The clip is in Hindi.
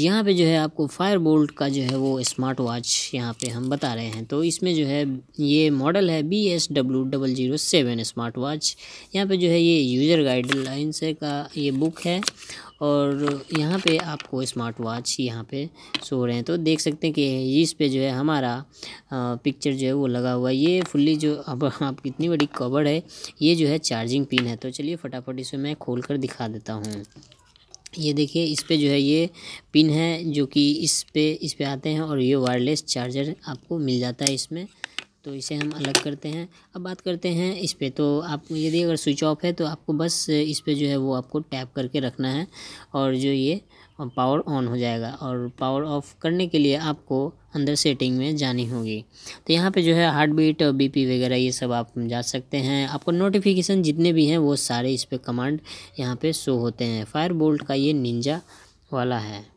यहाँ पे जो है आपको फायर बोल्ट का जो है वो स्मार्ट वॉच यहाँ पे हम बता रहे हैं तो इसमें जो है ये मॉडल है B S W double zero seven smart watch यहाँ पे जो है ये यूज़र गाइडलाइंस का ये बुक है और यहाँ पे आपको स्मार्ट वॉच यहाँ पे सो रहे हैं तो देख सकते हैं कि इस पे जो है हमारा पिक्चर जो है वो लगा हुआ है ये फुल्ली जो अब आप कितनी बड़ी कवर है ये जो है चार्जिंग पिन है तो चलिए फटाफट इसे मैं खोल कर दिखा देता हूँ ये देखिए इस पर जो है ये पिन है जो कि इस पे इस पे आते हैं और ये वायरलेस चार्जर आपको मिल जाता है इसमें तो इसे हम अलग करते हैं अब बात करते हैं इस पर तो आप यदि अगर स्विच ऑफ है तो आपको बस इस पर जो है वो आपको टैप करके रखना है और जो ये पावर ऑन हो जाएगा और पावर ऑफ करने के लिए आपको अंदर सेटिंग में जानी होगी तो यहाँ पे जो है हार्ट बीट और बीपी वगैरह ये सब आप जा सकते हैं आपको नोटिफिकेशन जितने भी हैं वो सारे इस पर कमांड यहाँ पे शो होते हैं फायर बोल्ट का ये निंजा वाला है